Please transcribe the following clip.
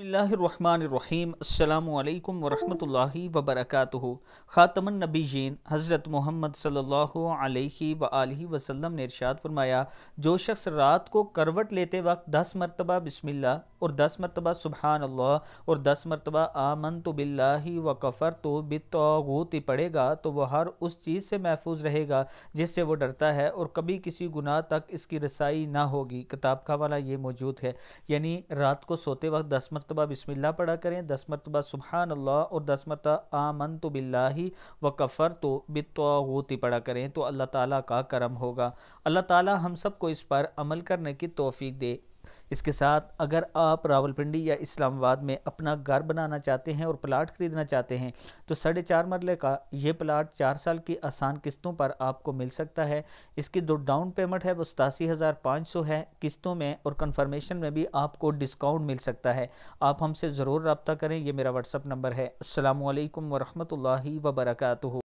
बसमीम् अल्लाम ख़ातमन नबी जीन हज़रत मोहम्मद सल्ला व वसम ने इरशाद फरमाया जो शख्स रात को करवट लेते वक्त दस मरतबा बिसमिल्ला और दस मरतबा सुबहान अल्लाह और दस मरतबा आमन तो बिल्ला व कफ़र तो बितौत पड़ेगा तो वह हर उस चीज़ से महफूज रहेगा जिससे वो डरता है और कभी किसी गुनाह तक इसकी रसाई ना होगी किताब का वाला ये मौजूद है यानी रात को सोते वक्त दस मरत मरतबा बिसमिल्ला पढ़ा करें दस मरतबा सुबहान अल्लाह और दस मरतबा आमन तो बिल्ला व कफ़र तो बितौती पढ़ा करें तो अल्लाह ताला का करम होगा अल्लाह ताला हम सबको इस पर अमल करने की तोफ़ी दे इसके साथ अगर आप रावलपिंडी या इस्लामाबाद में अपना घर बनाना चाहते हैं और प्लाट खरीदना चाहते हैं तो साढ़े चार मरले का ये प्लाट चार साल की आसान किस्तों पर आपको मिल सकता है इसकी जो डाउन पेमेंट है वो सतासी हज़ार पाँच सौ है किस्तों में और कन्फर्मेशन में भी आपको डिस्काउंट मिल सकता है आप हमसे ज़रूर रबता करें यह मेरा व्हाट्सअप नंबर है अल्लाम वरहमल वर्का